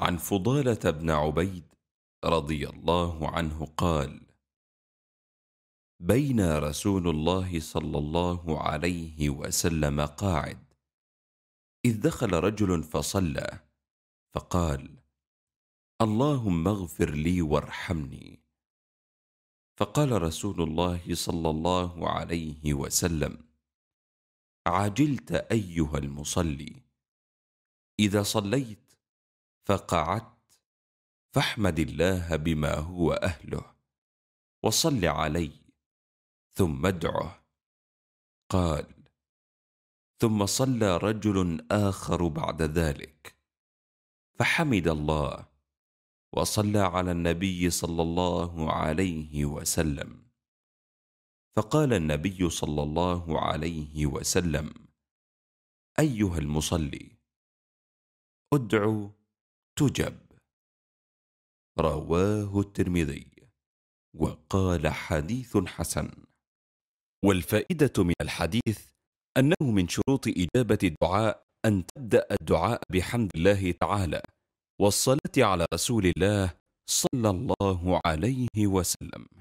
عن فضالة بن عبيد رضي الله عنه قال: بين رسول الله صلى الله عليه وسلم قاعد، إذ دخل رجل فصلى، فقال: اللهم اغفر لي وارحمني. فقال رسول الله صلى الله عليه وسلم: عجلت أيها المصلي، إذا صليت فقعدت فاحمد الله بما هو اهله وصل علي ثم ادعه قال ثم صلى رجل اخر بعد ذلك فحمد الله وصلى على النبي صلى الله عليه وسلم فقال النبي صلى الله عليه وسلم ايها المصلي ادعو تجب رواه الترمذي وقال حديث حسن والفائدة من الحديث أنه من شروط إجابة الدعاء أن تبدأ الدعاء بحمد الله تعالى والصلاة على رسول الله صلى الله عليه وسلم